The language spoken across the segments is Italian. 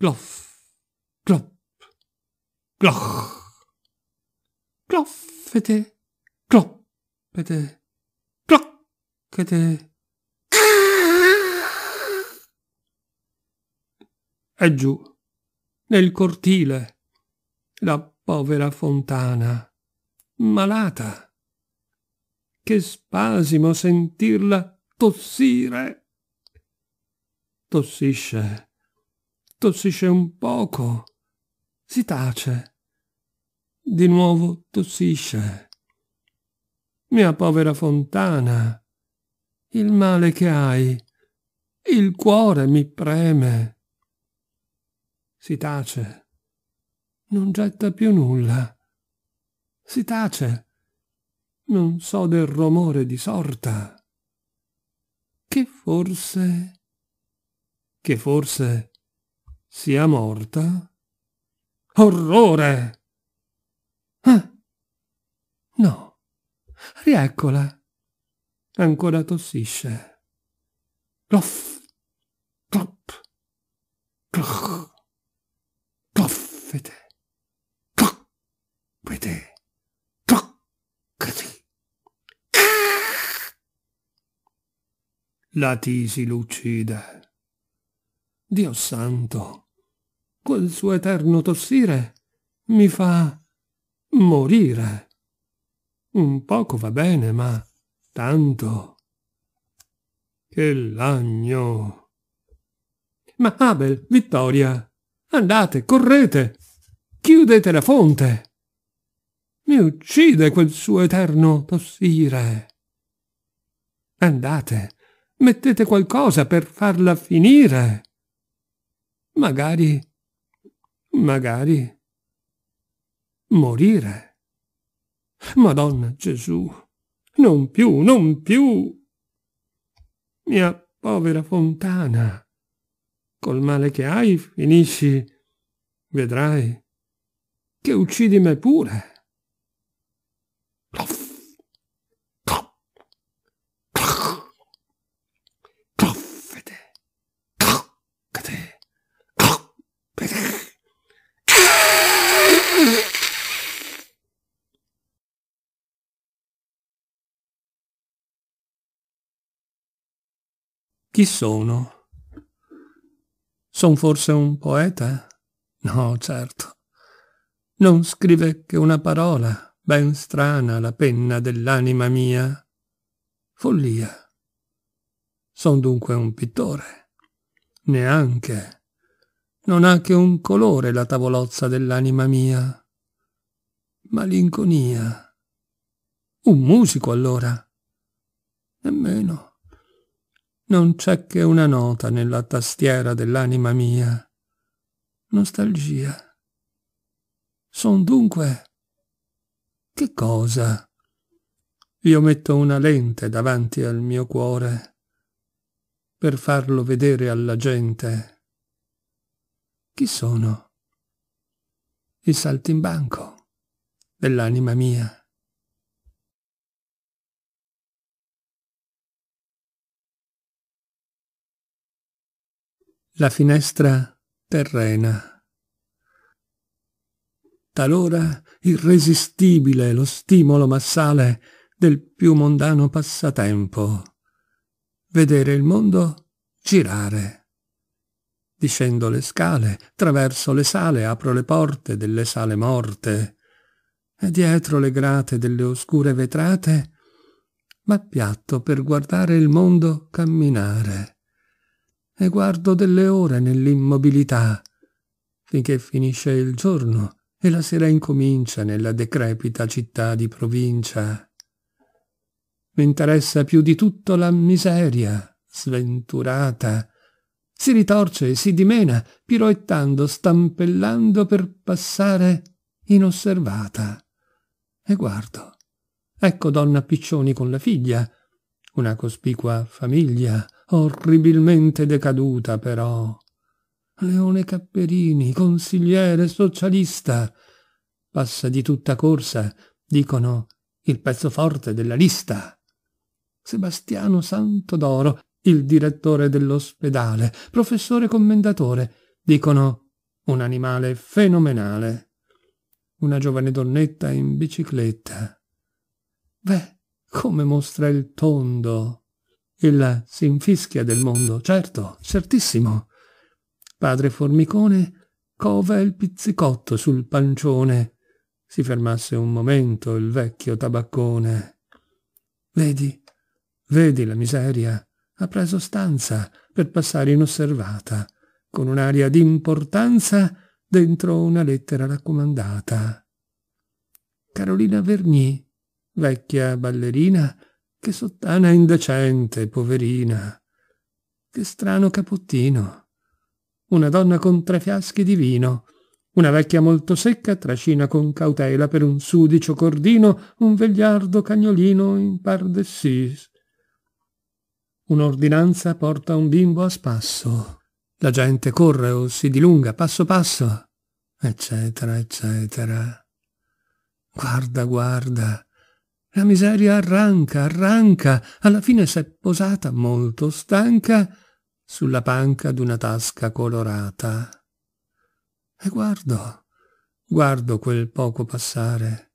Gloff, glopp, gloch. Gloffete, gloppete, glocchete. E giù, nel cortile, la povera fontana, malata. Che spasimo sentirla tossire. Tossisce tossisce un poco, si tace, di nuovo tossisce. Mia povera fontana, il male che hai, il cuore mi preme. Si tace, non getta più nulla. Si tace, non so del rumore di sorta. Che forse... che forse sia morta? Orrore! Ah! No, rieccola. Ancora tossisce. Cloff, clop, cloch, cloffete, clopete, cloccati. La tisi l'uccide. Dio santo! quel suo eterno tossire mi fa morire. Un poco va bene, ma tanto. Che lagno. Ma Abel, Vittoria, andate, correte, chiudete la fonte. Mi uccide quel suo eterno tossire. Andate, mettete qualcosa per farla finire. Magari magari morire. Madonna Gesù, non più, non più. Mia povera fontana, col male che hai finisci, vedrai, che uccidi me pure. Chi sono? Son forse un poeta? No, certo. Non scrive che una parola, ben strana la penna dell'anima mia. Follia. Son dunque un pittore. Neanche. Non ha che un colore la tavolozza dell'anima mia. Malinconia. Un musico allora. Nemmeno. Non c'è che una nota nella tastiera dell'anima mia. Nostalgia. Son dunque... Che cosa? Io metto una lente davanti al mio cuore per farlo vedere alla gente. Chi sono? Il saltimbanco dell'anima mia. la finestra terrena. Talora irresistibile lo stimolo massale del più mondano passatempo. Vedere il mondo girare. Discendo le scale, traverso le sale, apro le porte delle sale morte e dietro le grate delle oscure vetrate m'appiatto per guardare il mondo camminare e guardo delle ore nell'immobilità, finché finisce il giorno e la sera incomincia nella decrepita città di provincia. Mi interessa più di tutto la miseria, sventurata. Si ritorce e si dimena, piroettando, stampellando per passare inosservata. E guardo. Ecco donna Piccioni con la figlia, una cospicua famiglia, orribilmente decaduta però. Leone Capperini, consigliere socialista, passa di tutta corsa, dicono, il pezzo forte della lista. Sebastiano Santodoro, il direttore dell'ospedale, professore commendatore, dicono, un animale fenomenale. Una giovane donnetta in bicicletta. Beh, come mostra il tondo. Ella si infischia del mondo, certo, certissimo. Padre Formicone cova il pizzicotto sul pancione. Si fermasse un momento il vecchio tabaccone. Vedi, vedi la miseria. Ha preso stanza per passare inosservata, con un'aria d'importanza dentro una lettera raccomandata. Carolina Vergni vecchia ballerina, che sottana indecente, poverina. Che strano capottino. Una donna con tre fiaschi di vino. Una vecchia molto secca trascina con cautela per un sudicio cordino un vegliardo cagnolino in par d'essis. Un'ordinanza porta un bimbo a spasso. La gente corre o si dilunga passo passo, eccetera, eccetera. Guarda, guarda, la miseria arranca, arranca, alla fine s'è posata molto stanca sulla panca d'una tasca colorata. E guardo, guardo quel poco passare.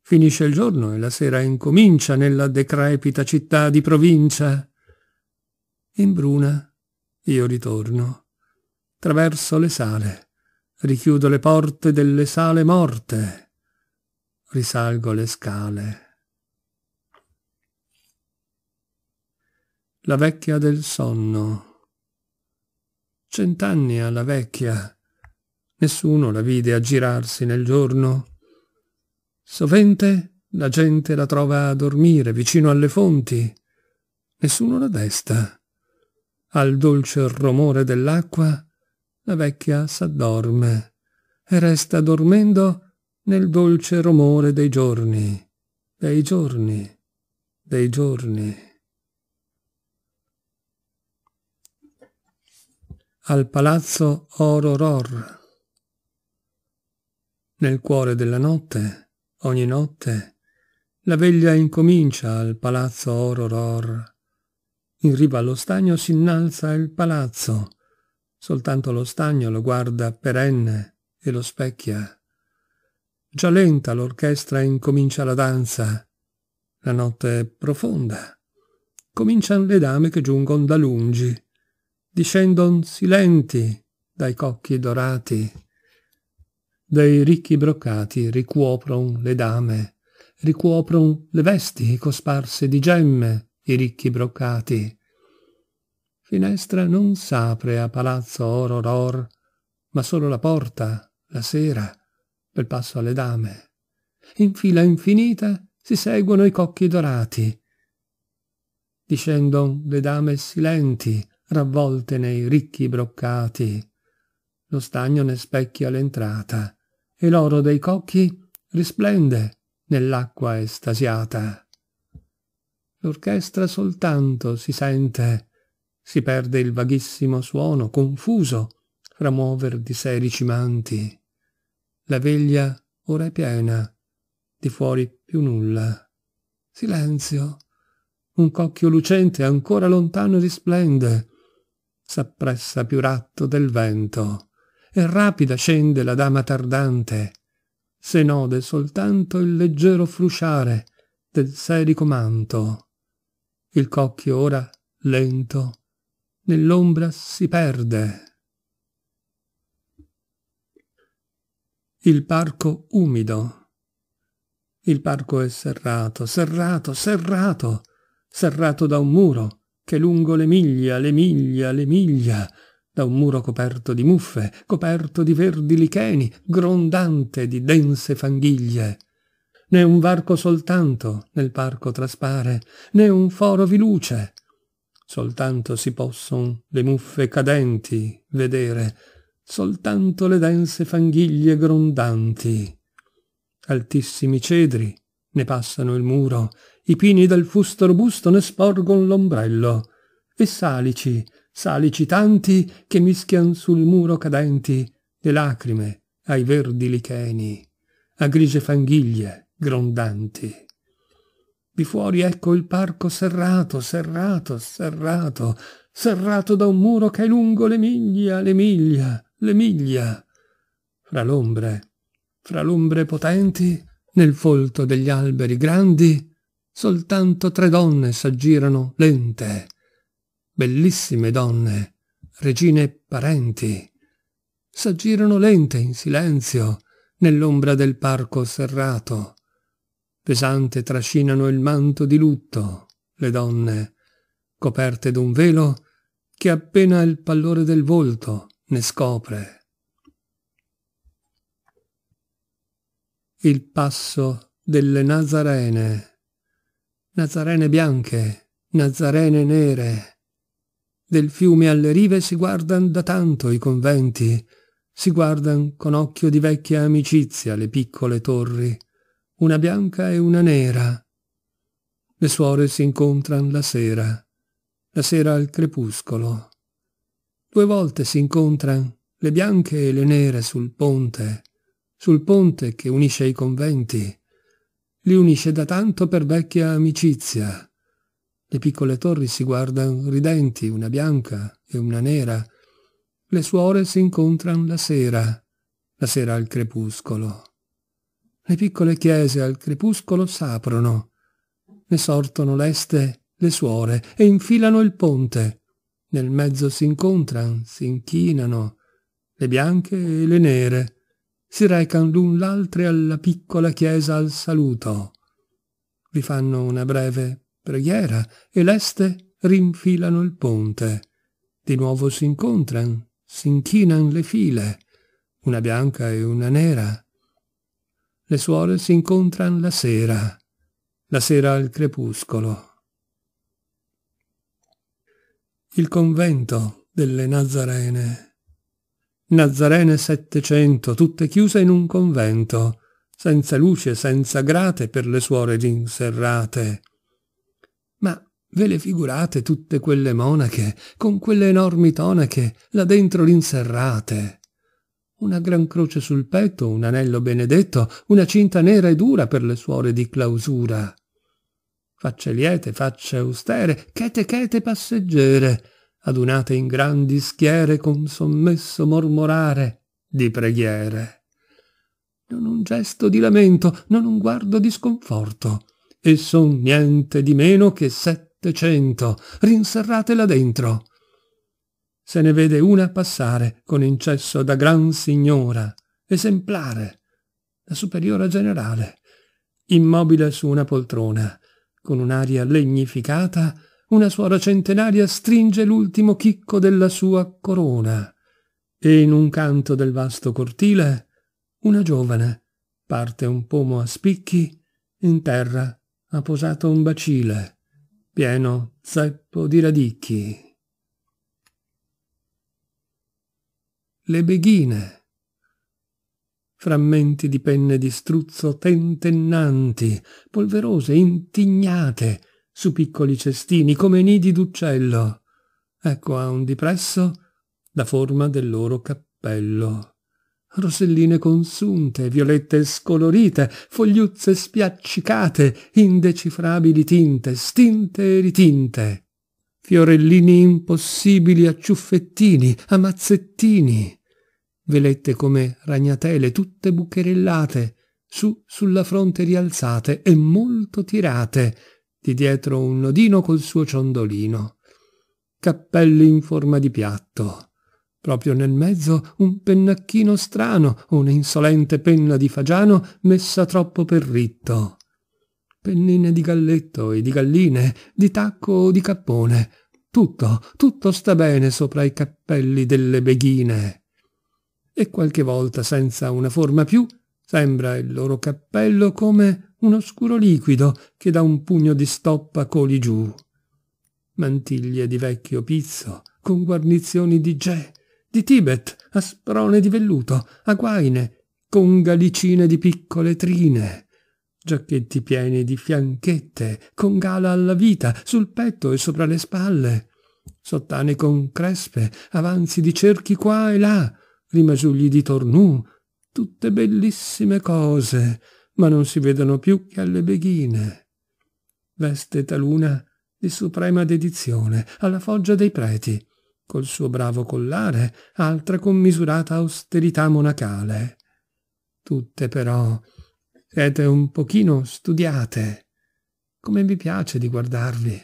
Finisce il giorno e la sera incomincia nella decrepita città di provincia. In bruna io ritorno, traverso le sale, richiudo le porte delle sale morte, risalgo le scale la vecchia del sonno. Cent'anni alla vecchia. Nessuno la vide aggirarsi nel giorno. Sovente la gente la trova a dormire vicino alle fonti. Nessuno la desta. Al dolce rumore dell'acqua la vecchia s'addorme e resta dormendo nel dolce rumore dei giorni, dei giorni, dei giorni. al palazzo Ororor. Nel cuore della notte, ogni notte, la veglia incomincia al palazzo Ororor. In riva allo stagno si innalza il palazzo, soltanto lo stagno lo guarda perenne e lo specchia. Già lenta l'orchestra incomincia la danza. La notte è profonda. Cominciano le dame che giungono da lungi discendon silenti dai cocchi dorati, dei ricchi broccati ricuopron le dame, ricuopron le vesti cosparse di gemme i ricchi broccati. Finestra non s'apre a palazzo oro ror, ma solo la porta, la sera, per passo alle dame. In fila infinita si seguono i cocchi dorati. Discendon le dame silenti, ravvolte nei ricchi broccati. Lo stagno ne specchia l'entrata e l'oro dei cocchi risplende nell'acqua estasiata. L'orchestra soltanto si sente, si perde il vaghissimo suono confuso fra muover di serici manti. La veglia ora è piena, di fuori più nulla. Silenzio. Un cocchio lucente ancora lontano risplende, s'appressa più ratto del vento e rapida scende la dama tardante se node soltanto il leggero frusciare del serico manto il cocchio ora lento nell'ombra si perde il parco umido il parco è serrato serrato serrato serrato da un muro che lungo le miglia, le miglia, le miglia, da un muro coperto di muffe, coperto di verdi licheni, grondante di dense fanghiglie. Né un varco soltanto nel parco traspare, né un foro vi luce. Soltanto si posson le muffe cadenti vedere, soltanto le dense fanghiglie grondanti. Altissimi cedri, ne passano il muro, i pini del fusto robusto ne sporgon l'ombrello, e salici, salici tanti che mischian sul muro cadenti le lacrime ai verdi licheni, a grigie fanghiglie grondanti. Di fuori ecco il parco serrato, serrato, serrato, serrato da un muro che è lungo le miglia, le miglia, le miglia. Fra l'ombre, fra l'ombre potenti, nel folto degli alberi grandi soltanto tre donne s'aggirano lente. Bellissime donne, regine e parenti. S'aggirano lente in silenzio nell'ombra del parco serrato. Pesante trascinano il manto di lutto le donne, coperte d'un velo che appena il pallore del volto ne scopre il passo delle Nazarene, Nazarene bianche, Nazarene nere. Del fiume alle rive si guardan da tanto i conventi, si guardan con occhio di vecchia amicizia le piccole torri, una bianca e una nera. Le suore si incontran la sera, la sera al crepuscolo. Due volte si incontran le bianche e le nere sul ponte, sul ponte che unisce i conventi. Li unisce da tanto per vecchia amicizia. Le piccole torri si guardano ridenti, una bianca e una nera. Le suore si incontrano la sera, la sera al crepuscolo. Le piccole chiese al crepuscolo s'aprono. Ne sortono leste le suore e infilano il ponte. Nel mezzo si incontrano, si inchinano, le bianche e le nere si recano l'un l'altro alla piccola chiesa al saluto. Vi fanno una breve preghiera e leste rinfilano il ponte. Di nuovo si incontrano, si inchinano le file, una bianca e una nera. Le suore si incontran la sera, la sera al crepuscolo. Il convento delle Nazarene Nazarene settecento, tutte chiuse in un convento, senza luce, senza grate per le suore rinserrate. Ma ve le figurate tutte quelle monache, con quelle enormi tonache, là dentro rinserrate? Una gran croce sul petto, un anello benedetto, una cinta nera e dura per le suore di clausura. Facce liete, facce austere, chete chete passeggere, adunate in grandi schiere con sommesso mormorare di preghiere. Non un gesto di lamento, non un guardo di sconforto, e son niente di meno che settecento, rinserrate là dentro. Se ne vede una passare con incesso da gran signora, esemplare, la superiora generale, immobile su una poltrona, con un'aria legnificata una suora centenaria stringe l'ultimo chicco della sua corona e in un canto del vasto cortile una giovane parte un pomo a spicchi, in terra ha posato un bacile, pieno zeppo di radicchi. Le beghine, frammenti di penne di struzzo tentennanti, polverose, intignate, su piccoli cestini, come nidi d'uccello. Ecco a un dipresso la forma del loro cappello. Roselline consunte, violette scolorite, fogliuzze spiaccicate, indecifrabili tinte, stinte e ritinte. Fiorellini impossibili a ciuffettini, a mazzettini. Velette come ragnatele, tutte bucherellate, su sulla fronte rialzate e molto tirate, di dietro un nodino col suo ciondolino. Cappello in forma di piatto. Proprio nel mezzo un pennacchino strano, una insolente penna di fagiano messa troppo per ritto. Pennine di galletto e di galline, di tacco o di cappone. Tutto, tutto sta bene sopra i cappelli delle beghine. E qualche volta, senza una forma più, Sembra il loro cappello come un oscuro liquido che da un pugno di stoppa coli giù. Mantiglie di vecchio pizzo, con guarnizioni di gè, di Tibet, a sprone di velluto, a guaine, con galicine di piccole trine giacchetti pieni di fianchette, con gala alla vita, sul petto e sopra le spalle, sottane con crespe, avanzi di cerchi qua e là, rimasugli di tornù, tutte bellissime cose, ma non si vedono più che alle beghine. Veste taluna di suprema dedizione alla foggia dei preti, col suo bravo collare, altra con misurata austerità monacale. Tutte però siete un pochino studiate. Come vi piace di guardarvi.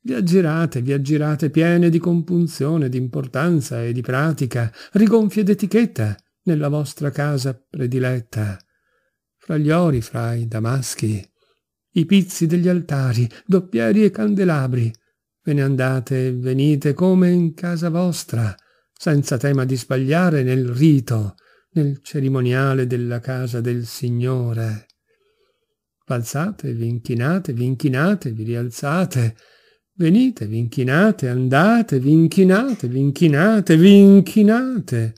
Vi aggirate, vi aggirate piene di compunzione, di importanza e di pratica, rigonfie d'etichetta, nella vostra casa prediletta, fra gli ori, fra i damaschi, i pizzi degli altari, doppieri e candelabri. Ve ne andate e venite come in casa vostra, senza tema di sbagliare nel rito, nel cerimoniale della casa del Signore. Balzate, vi inchinate, vi inchinate, vi rialzate, venite, vi inchinate, andate, vi inchinate, vi inchinate, vi inchinate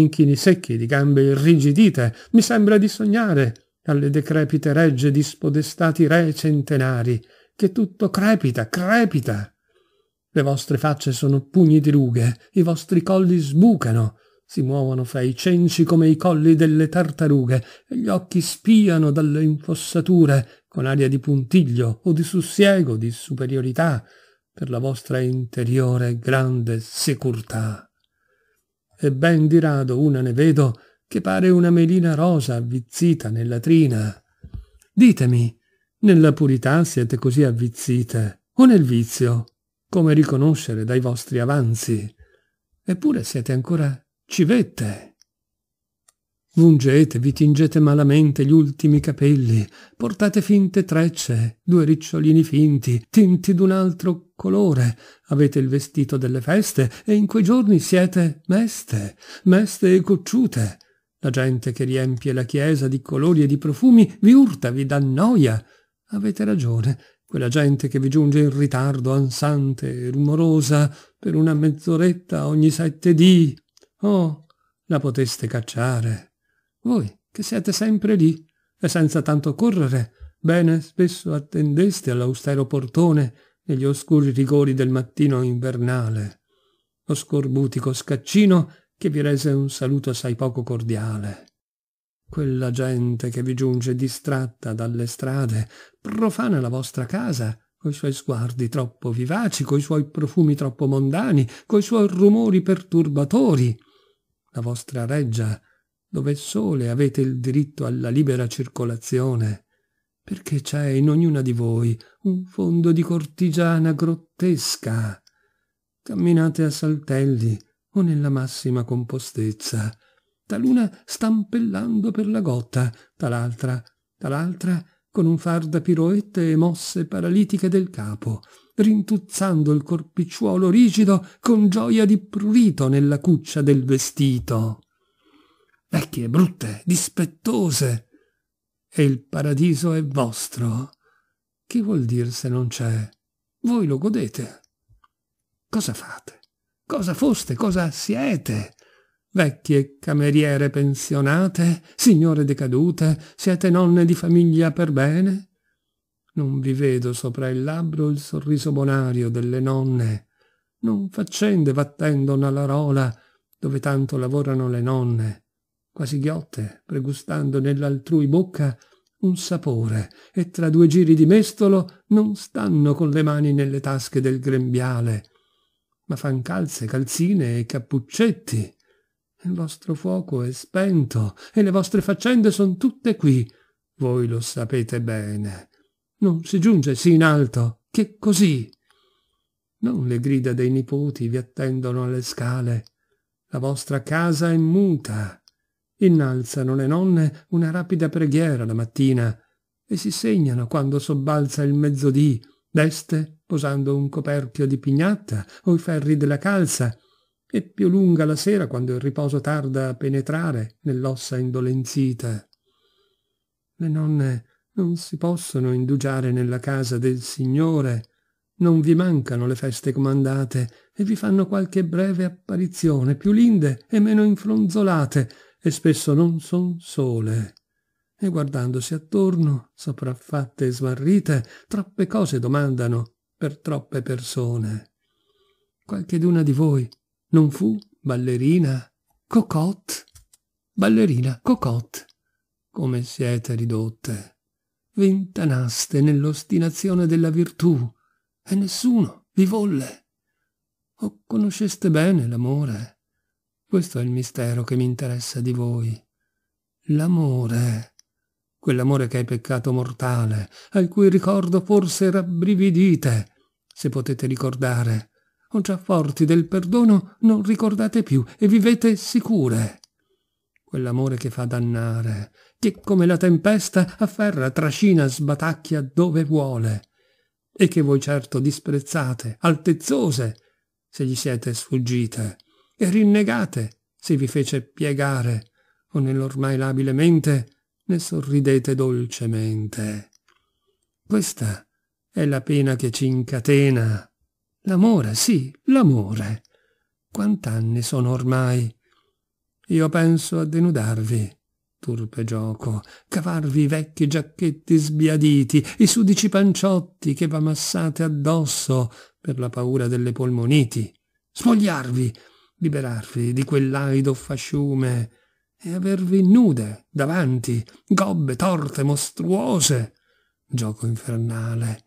inchini secchi di gambe irrigidite, mi sembra di sognare alle decrepite regge di spodestati re centenari, che tutto crepita, crepita. Le vostre facce sono pugni di rughe, i vostri colli sbucano, si muovono fra i cenci come i colli delle tartarughe, e gli occhi spiano dalle infossature con aria di puntiglio o di sussiego, di superiorità, per la vostra interiore grande securtà e ben di rado una ne vedo che pare una melina rosa avvizzita nella trina. Ditemi, nella purità siete così avvizzite o nel vizio? Come riconoscere dai vostri avanzi? Eppure siete ancora civette. Mungete, vi tingete malamente gli ultimi capelli, portate finte trecce, due ricciolini finti, tinti d'un altro colore, avete il vestito delle feste e in quei giorni siete meste, meste e cocciute. La gente che riempie la chiesa di colori e di profumi vi urta, vi dà noia. Avete ragione, quella gente che vi giunge in ritardo, ansante e rumorosa, per una mezz'oretta ogni sette dì. Oh, la poteste cacciare. Voi, che siete sempre lì, e senza tanto correre, bene spesso attendeste all'austero portone negli oscuri rigori del mattino invernale. Lo scorbutico scaccino che vi rese un saluto assai poco cordiale. Quella gente che vi giunge distratta dalle strade profana la vostra casa coi suoi sguardi troppo vivaci, coi suoi profumi troppo mondani, coi suoi rumori perturbatori. La vostra reggia dove sole avete il diritto alla libera circolazione, perché c'è in ognuna di voi un fondo di cortigiana grottesca. Camminate a saltelli o nella massima compostezza, taluna stampellando per la gotta, tal'altra, tal'altra con un far da piroette e mosse paralitiche del capo, rintuzzando il corpicciuolo rigido con gioia di prurito nella cuccia del vestito vecchie, brutte, dispettose. E il paradiso è vostro. Che vuol dire se non c'è? Voi lo godete. Cosa fate? Cosa foste? Cosa siete? Vecchie cameriere pensionate, signore decadute, siete nonne di famiglia per bene? Non vi vedo sopra il labbro il sorriso bonario delle nonne. Non faccende v'attendono alla rola, dove tanto lavorano le nonne quasi ghiotte, pregustando nell'altrui bocca un sapore, e tra due giri di mestolo non stanno con le mani nelle tasche del grembiale, ma fan calze, calzine e cappuccetti. Il vostro fuoco è spento e le vostre faccende son tutte qui. Voi lo sapete bene. Non si giunge sì in alto che così. Non le grida dei nipoti vi attendono alle scale. La vostra casa è muta innalzano le nonne una rapida preghiera la mattina e si segnano quando sobbalza il mezzodì, deste posando un coperchio di pignatta o i ferri della calza, e più lunga la sera quando il riposo tarda a penetrare nell'ossa indolenzita. Le nonne non si possono indugiare nella casa del Signore, non vi mancano le feste comandate e vi fanno qualche breve apparizione, più linde e meno infronzolate, e spesso non son sole. E guardandosi attorno, sopraffatte e smarrite, troppe cose domandano per troppe persone. Qualche d'una di voi non fu ballerina cocotte? Ballerina cocotte, come siete ridotte! Ventanaste nell'ostinazione della virtù, e nessuno vi volle. O conosceste bene l'amore? Questo è il mistero che mi interessa di voi. L'amore. Quell'amore che è peccato mortale, al cui ricordo forse rabbrividite, se potete ricordare. O già forti del perdono non ricordate più e vivete sicure. Quell'amore che fa dannare, che come la tempesta afferra, trascina, sbatacchia dove vuole, e che voi certo disprezzate, altezzose, se gli siete sfuggite e rinnegate se vi fece piegare o nell'ormai labile mente ne sorridete dolcemente. Questa è la pena che ci incatena. L'amore, sì, l'amore. Quant'anni sono ormai? Io penso a denudarvi, turpe gioco, cavarvi i vecchi giacchetti sbiaditi, i sudici panciotti che v'ammassate addosso per la paura delle polmoniti, spogliarvi, liberarvi di quell'aido fasciume e avervi nude davanti, gobbe torte mostruose, gioco infernale,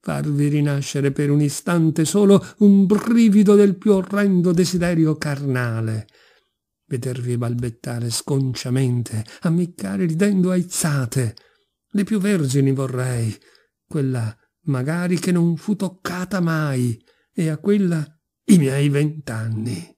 farvi rinascere per un istante solo un brivido del più orrendo desiderio carnale, vedervi balbettare sconciamente, ammiccare ridendo aizzate. Le più vergini vorrei, quella magari che non fu toccata mai, e a quella i miei vent'anni.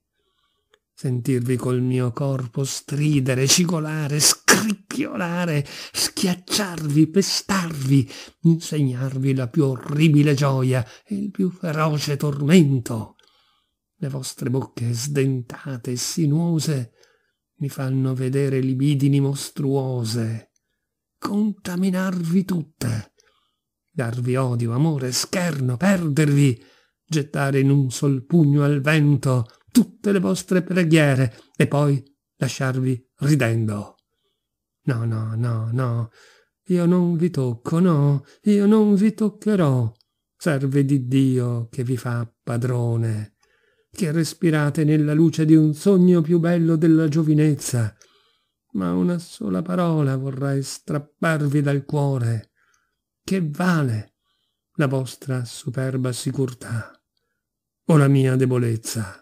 Sentirvi col mio corpo stridere, cigolare, scricchiolare, schiacciarvi, pestarvi, insegnarvi la più orribile gioia e il più feroce tormento. Le vostre bocche sdentate e sinuose mi fanno vedere libidini mostruose. Contaminarvi tutte, darvi odio, amore, scherno, perdervi, gettare in un sol pugno al vento tutte le vostre preghiere e poi lasciarvi ridendo. No, no, no, no, io non vi tocco, no, io non vi toccherò. Serve di Dio che vi fa padrone, che respirate nella luce di un sogno più bello della giovinezza. Ma una sola parola vorrei strapparvi dal cuore. Che vale la vostra superba sicurtà? o la mia debolezza.